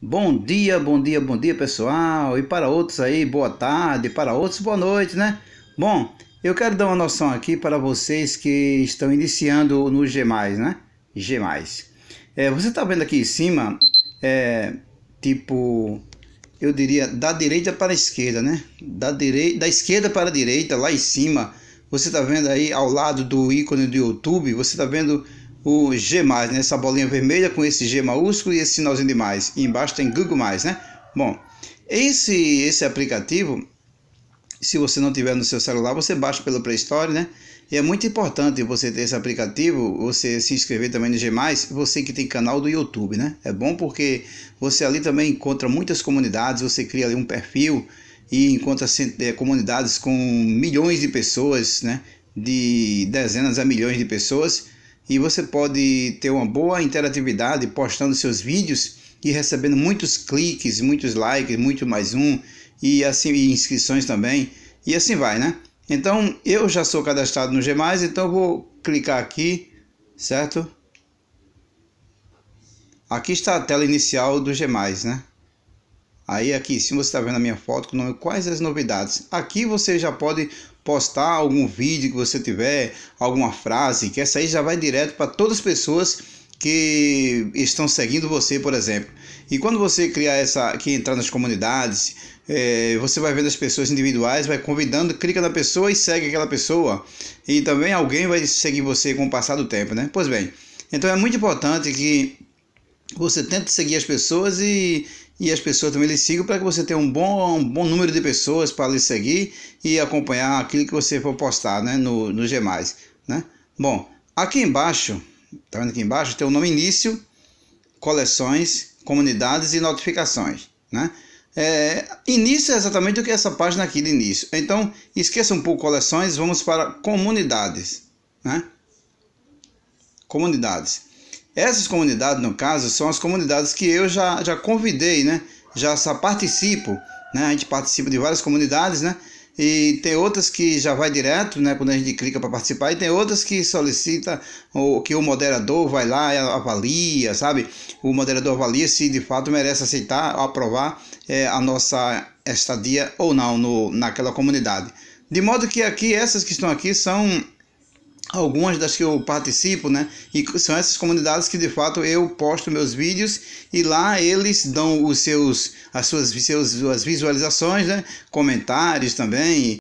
Bom dia, bom dia, bom dia pessoal. E para outros aí, boa tarde. Para outros, boa noite, né? Bom, eu quero dar uma noção aqui para vocês que estão iniciando no G, né? G. É, você está vendo aqui em cima, é, tipo, eu diria da direita para a esquerda, né? Da, direi, da esquerda para a direita, lá em cima. Você está vendo aí ao lado do ícone do YouTube, você está vendo o G+, né? essa bolinha vermelha com esse G maiúsculo e esse sinalzinho de mais. E embaixo tem Google+, né? Bom, esse, esse aplicativo, se você não tiver no seu celular, você baixa pelo Play Store, né? E é muito importante você ter esse aplicativo, você se inscrever também no G+, você que tem canal do YouTube, né? É bom porque você ali também encontra muitas comunidades, você cria ali um perfil e encontra eh, comunidades com milhões de pessoas, né? De dezenas a milhões de pessoas e você pode ter uma boa interatividade postando seus vídeos e recebendo muitos cliques, muitos likes, muito mais um e assim e inscrições também e assim vai, né? Então eu já sou cadastrado no G+, então vou clicar aqui, certo? Aqui está a tela inicial do G+, né? Aí aqui, se você está vendo a minha foto, com quais as novidades. Aqui você já pode postar algum vídeo que você tiver, alguma frase, que essa aí já vai direto para todas as pessoas que estão seguindo você, por exemplo. E quando você criar essa, que entrar nas comunidades, é, você vai vendo as pessoas individuais, vai convidando, clica na pessoa e segue aquela pessoa. E também alguém vai seguir você com o passar do tempo, né? Pois bem, então é muito importante que você tente seguir as pessoas e, e as pessoas também lhe sigam para que você tenha um bom, um bom número de pessoas para lhe seguir e acompanhar aquilo que você for postar né, no, no G+. Né? Bom, aqui embaixo, tá vendo aqui embaixo, tem o nome início, coleções, comunidades e notificações. Né? É, início é exatamente o que é essa página aqui de início. Então, esqueça um pouco coleções, vamos para comunidades. Né? Comunidades. Essas comunidades, no caso, são as comunidades que eu já, já convidei, né? Já participo, né? A gente participa de várias comunidades, né? E tem outras que já vai direto, né? Quando a gente clica para participar, e tem outras que solicita ou que o moderador vai lá e avalia, sabe? O moderador avalia se de fato merece aceitar, aprovar é, a nossa estadia ou não no, naquela comunidade. De modo que aqui essas que estão aqui são algumas das que eu participo, né? E são essas comunidades que de fato eu posto meus vídeos e lá eles dão os seus as suas, seus, suas visualizações, né? Comentários também